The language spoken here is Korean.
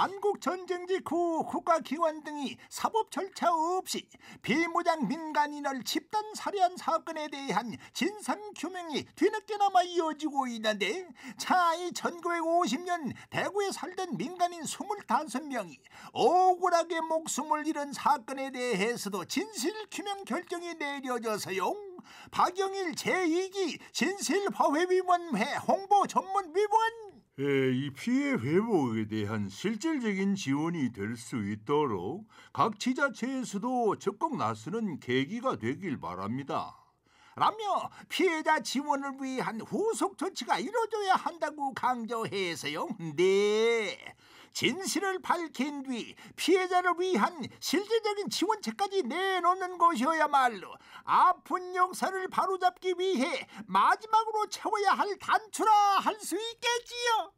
한국 전쟁 직후 국가기관 등이 사법 절차 없이 비무장 민간인을 집단 살해한 사건에 대한 진상 규명이 뒤늦게나마 이어지고 있는데 차이 1950년 대구에 살던 민간인 25명이 억울하게 목숨을 잃은 사건에 대해서도 진실 규명 결정이 내려져서요. 박영일 제2기 진실화해위원회 홍보 전이 피해 회복에 대한 실질적인 지원이 될 수 있도록 각 지자체에서도 적극 나서는 계기가 되길 바랍니다. 라며 피해자 지원을 위한 후속 조치가 이루어져야 한다고 강조해서요. 네. 진실을 밝힌 뒤 피해자를 위한 실질적인 지원책까지 내놓는 것이어야말로 아픈 역사를 바로잡기 위해 마지막으로 채워야 할 단추라 할 수 있겠지요.